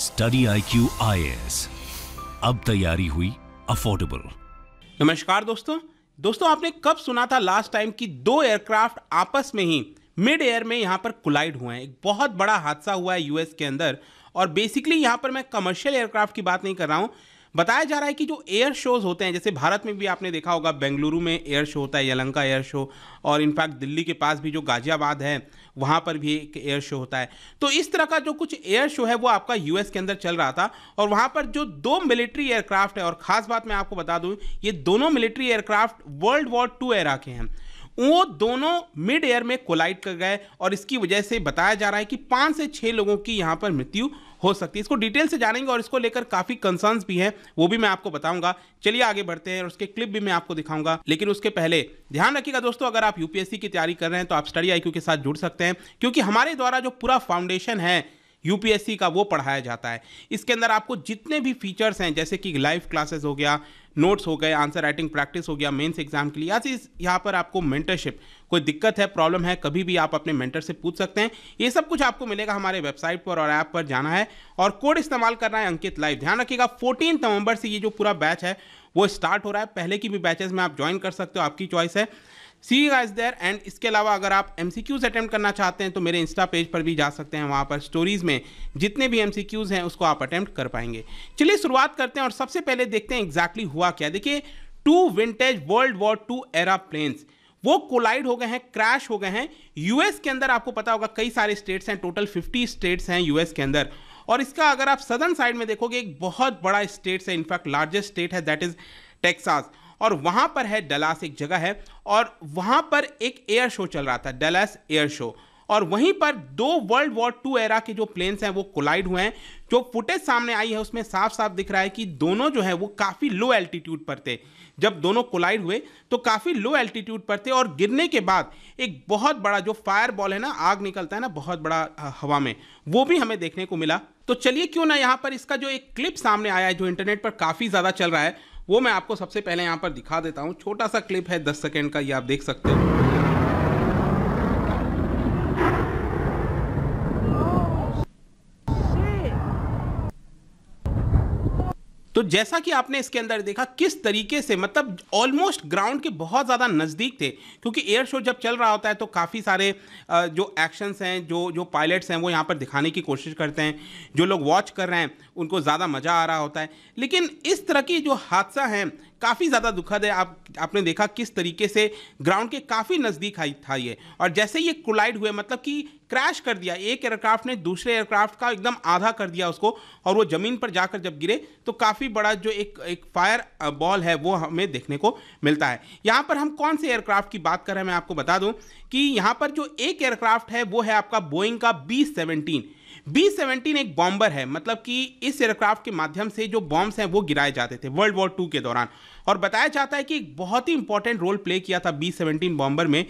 study I Q I अब तैयारी हुई अफोर्डेबल नमस्कार दोस्तों दोस्तों आपने कब सुना था लास्ट टाइम कि दो एयरक्राफ्ट आपस में ही मिड एयर में यहां पर कोलाइड हुए हैं एक बहुत बड़ा हादसा हुआ है यूएस के अंदर और बेसिकली यहां पर मैं कमर्शियल एयरक्राफ्ट की बात नहीं कर रहा हूं बताया जा रहा है कि जो एयर शोज़ होते हैं जैसे भारत में भी आपने देखा होगा बेंगलुरु में एयर शो होता है यलंका एयर शो और इनफैक्ट दिल्ली के पास भी जो गाज़ियाबाद है वहाँ पर भी एक एयर शो होता है तो इस तरह का जो कुछ एयर शो है वो आपका यूएस के अंदर चल रहा था और वहाँ पर जो दो मिलिट्री एयरक्राफ्ट है और ख़ास बात मैं आपको बता दूँ ये दोनों military aircraft world war two era के हैं वो दोनों मिड एयर में कोलाइड कर गए और इसकी वजह से बताया जा रहा है कि पाँच से छः लोगों की यहाँ पर मृत्यु हो सकती है इसको डिटेल से जानेंगे और इसको लेकर काफ़ी कंसर्न्स भी हैं वो भी मैं आपको बताऊंगा चलिए आगे बढ़ते हैं और उसके क्लिप भी मैं आपको दिखाऊंगा लेकिन उसके पहले ध्यान रखिएगा दोस्तों अगर आप यूपीएससी की तैयारी कर रहे हैं तो आप स्टडी आई के साथ जुड़ सकते हैं क्योंकि हमारे द्वारा जो पूरा फाउंडेशन है यूपीएससी का वो पढ़ाया जाता है इसके अंदर आपको जितने भी फीचर्स हैं जैसे कि लाइव क्लासेस हो गया नोट्स हो गए आंसर राइटिंग प्रैक्टिस हो गया मेंस एग्जाम के लिए या इस यहाँ पर आपको मेंटरशिप कोई दिक्कत है प्रॉब्लम है कभी भी आप अपने मेंटर से पूछ सकते हैं ये सब कुछ आपको मिलेगा हमारे वेबसाइट पर और ऐप पर जाना है और कोड इस्तेमाल करना है अंकित लाइव ध्यान रखिएगा फोर्टीन नवंबर से ये जो पूरा बैच है वो स्टार्ट हो रहा है पहले की भी बैचेज में आप ज्वाइन कर सकते हो आपकी चॉइस है सी गाइस देयर एंड इसके अलावा अगर आप एम अटेम्प्ट करना चाहते हैं तो मेरे इंस्टा पेज पर भी जा सकते हैं वहाँ पर स्टोरीज़ में जितने भी एम हैं उसको आप अटैम्प्ट कर पाएंगे चलिए शुरुआत करते हैं और सबसे पहले देखते हैं एग्जैक्टली exactly हुआ क्या देखिए two vintage world war two era planes वो कोलाइड हो गए हैं क्रैश हो गए हैं यूएस के अंदर आपको पता होगा कई सारे स्टेट्स हैं टोटल 50 स्टेट्स हैं यूएस के अंदर और इसका अगर आप सदर्न साइड में देखोगे एक बहुत बड़ा स्टेट्स है इनफैक्ट लार्जेस्ट स्टेट है दैट इज टेक्सास और वहाँ पर है डलास एक जगह है और वहाँ पर एक एयर शो चल रहा था डलास एयर शो और वहीं पर दो वर्ल्ड वॉर टू एरा के जो प्लेन्स हैं वो कोलाइड हुए हैं जो फुटेज सामने आई है उसमें साफ साफ दिख रहा है कि दोनों जो है वो काफ़ी लो एल्टीट्यूड पर थे जब दोनों कोलाइड हुए तो काफ़ी लो एल्टीट्यूड पर थे और गिरने के बाद एक बहुत बड़ा जो फायर बॉल है ना आग निकलता है ना बहुत बड़ा हवा में वो भी हमें देखने को मिला तो चलिए क्यों ना यहाँ पर इसका जो एक क्लिप सामने आया है जो इंटरनेट पर काफ़ी ज़्यादा चल रहा है वो मैं आपको सबसे पहले यहाँ पर दिखा देता हूँ छोटा सा क्लिप है दस सेकेंड का ये आप देख सकते हो तो जैसा कि आपने इसके अंदर देखा किस तरीके से मतलब ऑलमोस्ट ग्राउंड के बहुत ज़्यादा नज़दीक थे क्योंकि एयर शो जब चल रहा होता है तो काफ़ी सारे जो एक्शंस हैं जो जो पायलट्स हैं वो यहाँ पर दिखाने की कोशिश करते हैं जो लोग वॉच कर रहे हैं उनको ज़्यादा मज़ा आ रहा होता है लेकिन इस तरह की जो हादसा हैं काफ़ी ज़्यादा दुखद है आप आपने देखा किस तरीके से ग्राउंड के काफ़ी नज़दीक आई था ये और जैसे ये कोलाइड हुए मतलब कि क्रैश कर दिया एक एयरक्राफ्ट ने दूसरे एयरक्राफ्ट का एकदम आधा कर दिया उसको और वो ज़मीन पर जाकर जब गिरे तो काफ़ी बड़ा जो एक एक फायर बॉल है वो हमें देखने को मिलता है यहाँ पर हम कौन से एयरक्राफ्ट की बात कर रहे हैं मैं आपको बता दूँ कि यहाँ पर जो एक एयरक्राफ्ट है वो है आपका बोइंग का बी सेवनटीन बी सेवेंटीन एक बॉम्बर है मतलब कि इस एयरक्राफ्ट के माध्यम से जो बॉम्ब्स हैं वो गिराए जाते थे वर्ल्ड वॉर टू के दौरान और बताया जाता है कि एक बहुत ही इंपॉर्टेंट रोल प्ले किया था बी सेवेंटीन बॉम्बर में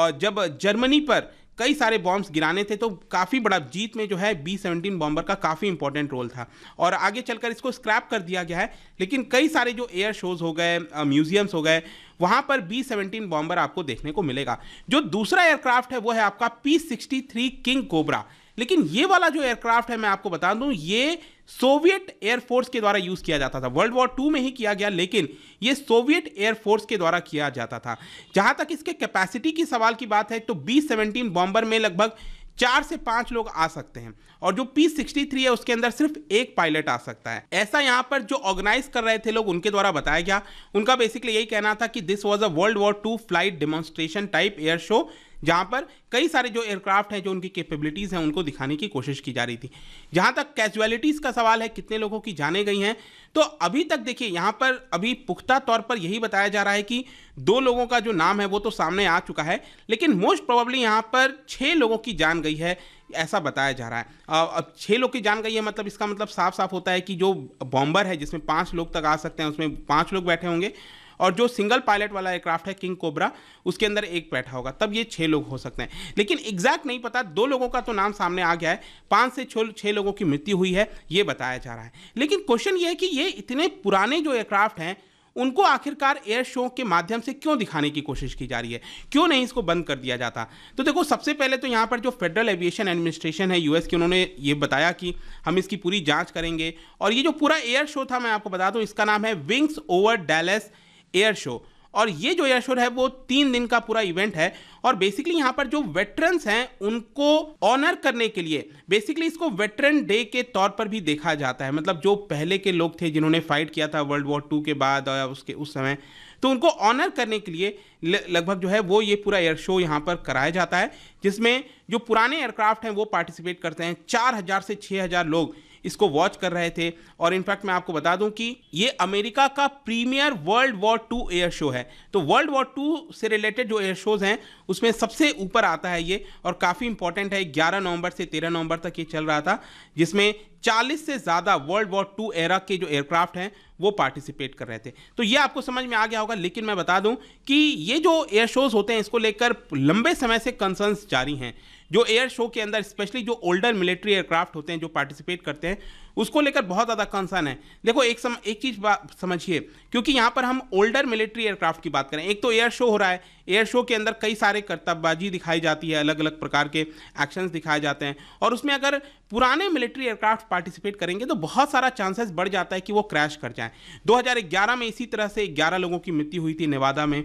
और जब जर्मनी पर कई सारे बॉम्ब्स गिराने थे तो काफ़ी बड़ा जीत में जो है बी सेवेंटीन बॉम्बर का काफ़ी इंपॉर्टेंट रोल था और आगे चलकर इसको स्क्रैप कर दिया गया है लेकिन कई सारे जो एयर शोज़ हो गए म्यूजियम्स हो गए वहाँ पर बी सेवेंटीन बॉम्बर आपको देखने को मिलेगा जो दूसरा एयरक्राफ्ट है वो है आपका P sixty three King Cobra लेकिन ये वाला जो एयरक्राफ्ट है मैं आपको बता दूं ये सोवियत एयरफोर्स के द्वारा यूज़ किया जाता था वर्ल्ड वॉर टू में ही किया गया लेकिन ये सोवियत एयरफोर्स के द्वारा किया जाता था जहां तक इसके कैपेसिटी की सवाल की बात है तो बी सेवनटीन बॉम्बर में लगभग चार से पांच लोग आ सकते हैं और जो पी सिक्सटी थ्री है उसके अंदर सिर्फ एक पायलट आ सकता है ऐसा यहाँ पर जो ऑर्गेनाइज कर रहे थे लोग उनके द्वारा बताया गया उनका बेसिकली यही कहना था कि this was a world war two flight demonstration type air show जहाँ पर कई सारे जो एयरक्राफ्ट हैं जो उनकी कैपेबिलिटीज़ हैं उनको दिखाने की कोशिश की जा रही थी जहाँ तक कैजुअलिटीज़ का सवाल है कितने लोगों की जाने गई हैं तो अभी तक देखिए यहाँ पर अभी पुख्ता तौर पर यही बताया जा रहा है कि दो लोगों का जो नाम है वो तो सामने आ चुका है लेकिन मोस्ट प्रोबेबली यहाँ पर छः लोगों की जान गई है ऐसा बताया जा रहा है अब छः लोग की जान गई है मतलब इसका मतलब साफ साफ होता है कि जो बॉम्बर है जिसमें पाँच लोग तक आ सकते हैं उसमें पाँच लोग बैठे होंगे और जो सिंगल पायलट वाला एयरक्राफ्ट है किंग कोबरा उसके अंदर एक बैठा होगा तब ये छः लोग हो सकते हैं लेकिन एग्जैक्ट नहीं पता दो लोगों का तो नाम सामने आ गया है पाँच से छः लोगों की मृत्यु हुई है ये बताया जा रहा है लेकिन क्वेश्चन ये है कि ये इतने पुराने जो एयरक्राफ्ट हैं उनको आखिरकार एयर शो के माध्यम से क्यों दिखाने की कोशिश की जा रही है क्यों नहीं इसको बंद कर दिया जाता तो देखो सबसे पहले तो यहाँ पर जो फेडरल एविएशन एडमिनिस्ट्रेशन है यूएस की उन्होंने ये बताया कि हम इसकी पूरी जांच करेंगे और ये जो पूरा एयर शो था मैं आपको बता दूँ इसका नाम है Wings Over Dallas air show और ये जो एयर शो है वो तीन दिन का पूरा इवेंट है और बेसिकली यहाँ पर जो वेटरन्स हैं उनको ऑनर करने के लिए बेसिकली इसको वेटरन डे के तौर पर भी देखा जाता है मतलब जो पहले के लोग थे जिन्होंने फाइट किया था वर्ल्ड वॉर टू के बाद और उसके उस समय तो उनको ऑनर करने के लिए लगभग जो है वो ये पूरा एयर शो यहाँ पर कराया जाता है जिसमें जो पुराने एयरक्राफ्ट हैं वो पार्टिसिपेट करते हैं चार हज़ार से छः हज़ार लोग इसको वॉच कर रहे थे और इनफैक्ट मैं आपको बता दूं कि ये अमेरिका का premier world war two air show है तो वर्ल्ड वॉर टू से रिलेटेड जो एयर शोज़ हैं उसमें सबसे ऊपर आता है ये और काफ़ी इंपॉर्टेंट है ग्यारह नवंबर से तेरह नवंबर तक ये चल रहा था जिसमें 40 से ज़्यादा वर्ल्ड वॉर टू एरा के जो एयरक्राफ्ट हैं वो पार्टिसिपेट कर रहे थे तो ये आपको समझ में आ गया होगा लेकिन मैं बता दूं कि ये जो एयर शोज़ होते हैं इसको लेकर लंबे समय से कंसर्न्स जारी हैं जो एयर शो के अंदर स्पेशली जो ओल्डर मिलिट्री एयरक्राफ्ट होते हैं जो पार्टिसिपेट करते हैं उसको लेकर बहुत ज़्यादा कंसर्न है देखो एक सम एक चीज़ बात समझिए क्योंकि यहाँ पर हम ओल्डर मिलिट्री एयरक्राफ्ट की बात करें एक तो एयर शो हो रहा है एयर शो के अंदर कई सारे कर्तव्यबाजी दिखाई जाती है अलग अलग प्रकार के एक्शंस दिखाए जाते हैं और उसमें अगर पुराने मिलिट्री एयरक्राफ्ट पार्टिसिपेट करेंगे तो बहुत सारा चांसेस बढ़ जाता है कि वो क्रैश कर जाएँ 2011 में इसी तरह से 11 लोगों की मृत्यु हुई थी नेवादा में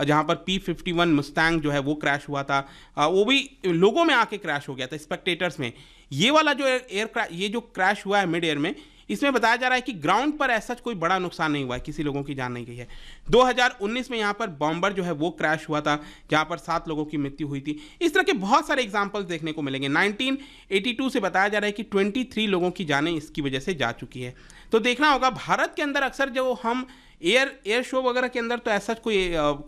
जहाँ पर पी फिफ्टी वन मुस्तैंग जो है वो क्रैश हुआ था वो भी लोगों में आके क्रैश हो गया था स्पेक्टेटर्स में ये वाला जो एयरक्राफ्ट ये जो क्रैश हुआ है मिड एयर में इसमें बताया जा रहा है कि ग्राउंड पर ऐसा कोई बड़ा नुकसान नहीं हुआ है किसी लोगों की जान नहीं गई है 2019 में यहाँ पर बॉम्बर जो है वो क्रैश हुआ था जहाँ पर सात लोगों की मृत्यु हुई थी इस तरह के बहुत सारे एग्जाम्पल्स देखने को मिलेंगे 1982 से बताया जा रहा है कि 23 लोगों की जानें इसकी वजह से जा चुकी है तो देखना होगा भारत के अंदर अक्सर जो हम एयर एयर शो वगैरह के अंदर तो ऐसा कोई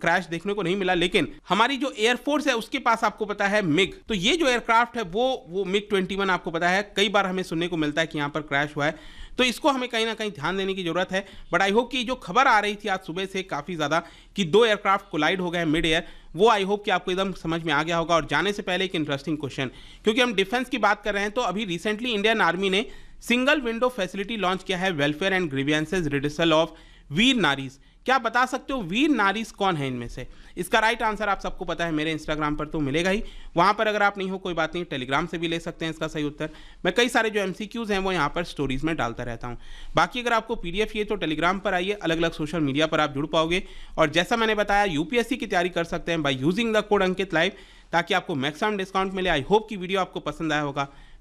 क्रैश देखने को नहीं मिला लेकिन हमारी जो एयरफोर्स है उसके पास आपको पता है मिग तो ये जो एयरक्राफ्ट है वो वो मिग ट्वेंटी वन आपको पता है कई बार हमें सुनने को मिलता है कि यहाँ पर क्रैश हुआ है तो इसको हमें कहीं ना कहीं ध्यान देने की जरूरत है बट आई होप कि जो खबर आ रही थी आज सुबह से काफ़ी ज़्यादा कि दो एयरक्राफ्ट कोलाइड हो गए मिड एयर वो आई होप कि आपको एकदम समझ में आ गया होगा और जाने से पहले एक इंटरेस्टिंग क्वेश्चन क्योंकि हम डिफेंस की बात कर रहे हैं तो अभी रिसेंटली इंडियन आर्मी ने सिंगल विंडो फैसिलिटी लॉन्च किया है welfare and grievances redressal of वीर नारीज क्या बता सकते हो वीर नारीज कौन है इनमें से इसका राइट आंसर आप सबको पता है मेरे इंस्टाग्राम पर तो मिलेगा ही वहाँ पर अगर आप नहीं हो कोई बात नहीं टेलीग्राम से भी ले सकते हैं इसका सही उत्तर मैं कई सारे जो एम हैं वो यहाँ पर स्टोरीज में डालता रहता हूँ बाकी अगर आपको पी डी तो टेलीग्राम पर आइए अलग अलग सोशल मीडिया पर आप जुड़ पाओगे और जैसा मैंने बताया यूपीएससी की तैयारी कर सकते हैं by using the code Ankit live ताकि आपको मैक्सिमम डिस्काउंट मिले आई होप की वीडियो आपको पसंद आया होगा